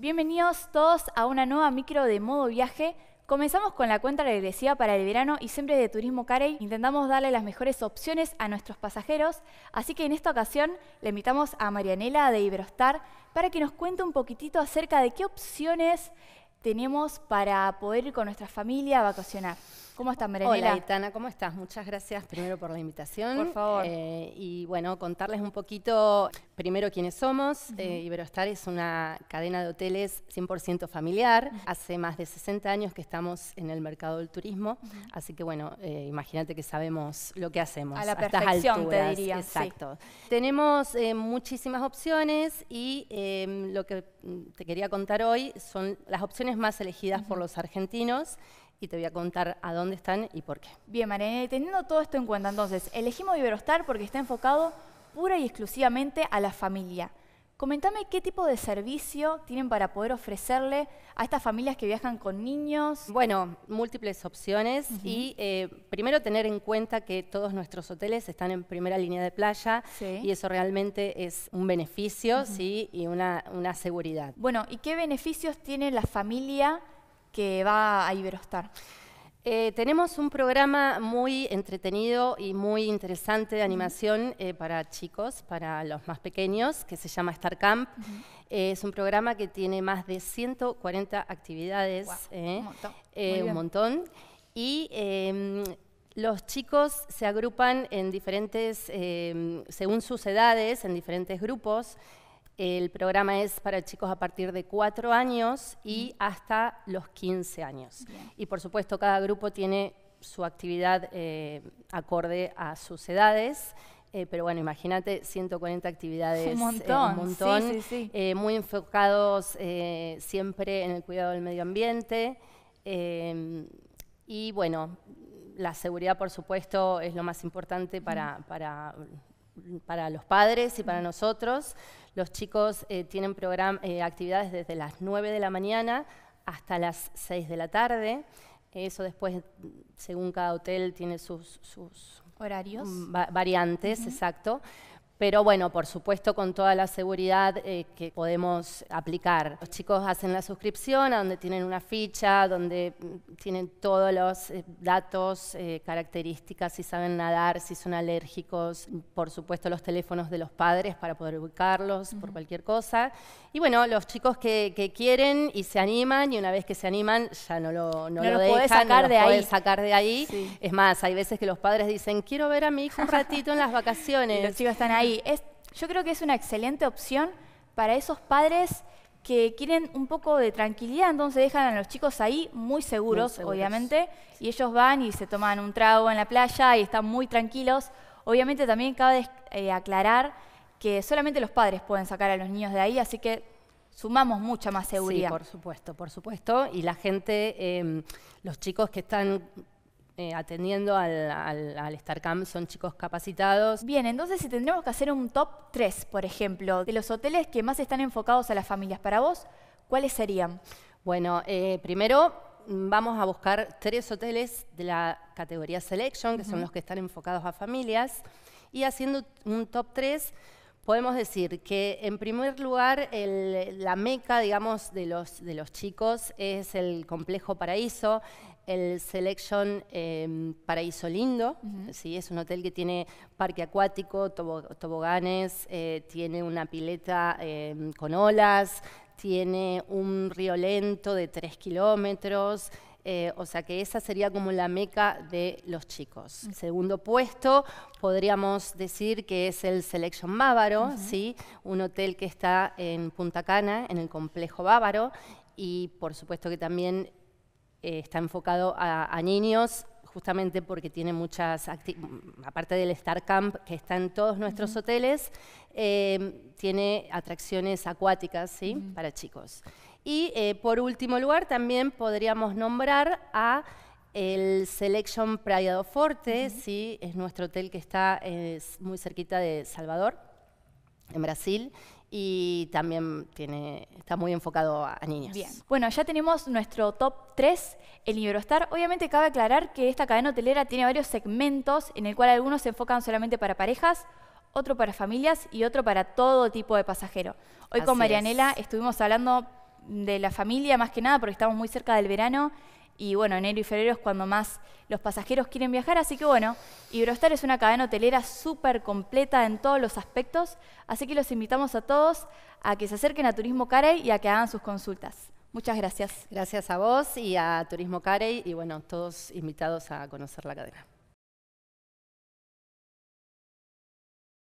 Bienvenidos todos a una nueva micro de modo viaje. Comenzamos con la cuenta regresiva para el verano y siempre de Turismo Carey intentamos darle las mejores opciones a nuestros pasajeros, así que en esta ocasión le invitamos a Marianela de Iberostar para que nos cuente un poquitito acerca de qué opciones tenemos para poder ir con nuestra familia a vacacionar. ¿Cómo estás, Marenela? Hola, Tana, ¿cómo estás? Muchas gracias primero por la invitación. Por favor. Eh, y bueno, contarles un poquito primero quiénes somos. Eh, Iberostar es una cadena de hoteles 100% familiar. Hace más de 60 años que estamos en el mercado del turismo. Así que bueno, eh, imagínate que sabemos lo que hacemos. A la te diría. Exacto. Tenemos muchísimas opciones y lo que Mm, te quería contar hoy son las opciones más elegidas por los argentinos y te voy a contar a dónde están y por qué. Bien, María, teniendo todo esto en cuenta, entonces, elegimos Iberostar porque está enfocado pura y exclusivamente a la familia. Coméntame qué tipo de servicio tienen para poder ofrecerle a estas familias que viajan con niños. Bueno, múltiples opciones y eh, primero tener en cuenta que todos nuestros hoteles están en primera línea de playa y eso realmente es un beneficio sí, y una, una seguridad. Bueno, ¿y qué beneficios tiene la familia que va a Iberostar? Eh, tenemos un programa muy entretenido y muy interesante de animación eh, para chicos, para los más pequeños, que se llama Star Camp. Eh, es un programa que tiene más de 140 actividades, un montón. un montón. Y em, los chicos se agrupan en diferentes, em, según sus edades, en diferentes grupos. El programa es para chicos a partir de 4 años y hasta los 15 años. Y por supuesto, cada grupo tiene su actividad eh, acorde a sus edades. Eh, pero bueno, imagínate, 140 actividades. Un montón. un montón sí, sí, sí. Eh, muy enfocados siempre en el cuidado del medio ambiente. y bueno, la seguridad, por supuesto, es lo más importante para, para para los padres y para nosotros. Los chicos eh, tienen eh, actividades desde las 9 de la mañana hasta las 6 de la tarde. Eso después, según cada hotel, tiene sus, horarios. variantes, exacto. Pero bueno, por supuesto con toda la seguridad eh, que podemos aplicar. Los chicos hacen la suscripción a donde tienen una ficha, donde mm, tienen todos los eh, datos, eh, características, si saben nadar, si son alérgicos, por supuesto los teléfonos de los padres para poder ubicarlos por cualquier cosa. Y bueno, los chicos que, quieren y se animan y una vez que se animan ya no lo, no, lo, sacar de ahí. sacar de ahí. Es más, hay veces que los padres dicen, quiero ver a mi hijo un ratito en las vacaciones. los chicos están ahí yo creo que es una excelente opción para esos padres que quieren un poco de tranquilidad, entonces dejan a los chicos ahí muy seguros, obviamente, y ellos van y se toman un trago en la playa y están muy tranquilos. Obviamente también cabe eh, aclarar que solamente los padres pueden sacar a los niños de ahí, así que sumamos mucha más seguridad. por supuesto, por supuesto. Y la gente, em, los chicos que están eh, atendiendo al, al, al son chicos capacitados. Bien, entonces si tendremos que hacer un top 3, por ejemplo, de los hoteles que más están enfocados a las familias para vos, ¿cuáles serían? Bueno, eh, primero vamos a buscar tres hoteles de la categoría Selection, que son los que están enfocados a familias, y haciendo un top 3 podemos decir que en primer lugar la meca, digamos, de los chicos es el complejo Paraíso, el Selection em, Paraíso Lindo, es un hotel que tiene parque acuático, toboganes, eh, tiene una pileta em, con olas, tiene un río lento de 3 kilómetros, eh, o sea que esa sería como la meca de los chicos. Segundo puesto, podríamos decir que es el Selection Bávaro, un hotel que está en Punta Cana, en el complejo Bávaro, y por supuesto que también eh, está enfocado a, niños justamente porque tiene muchas, aparte del Star Camp que está en todos nuestros hoteles, eh, tiene atracciones acuáticas para chicos. Y eh, por último lugar también podríamos nombrar a el Selection Praia do Forte, es nuestro hotel que está muy cerquita de Salvador, en Brasil, y también tiene, está muy enfocado a, niños. Bien. Bueno, ya tenemos nuestro top 3, el Iberostar. Obviamente cabe aclarar que esta cadena hotelera tiene varios segmentos en el cual algunos se enfocan solamente para parejas, otro para familias y otro para todo tipo de pasajero. Hoy con Marianela estuvimos hablando de la familia más que nada porque estamos muy cerca del verano y bueno, enero y febrero es cuando más los pasajeros quieren viajar, así que bueno, Iberostar es una cadena hotelera súper completa en todos los aspectos, así que los invitamos a todos a que se acerquen a Turismo Carey y a que hagan sus consultas. Muchas gracias. Gracias a vos y a Turismo Carey y bueno, todos invitados a conocer la cadena.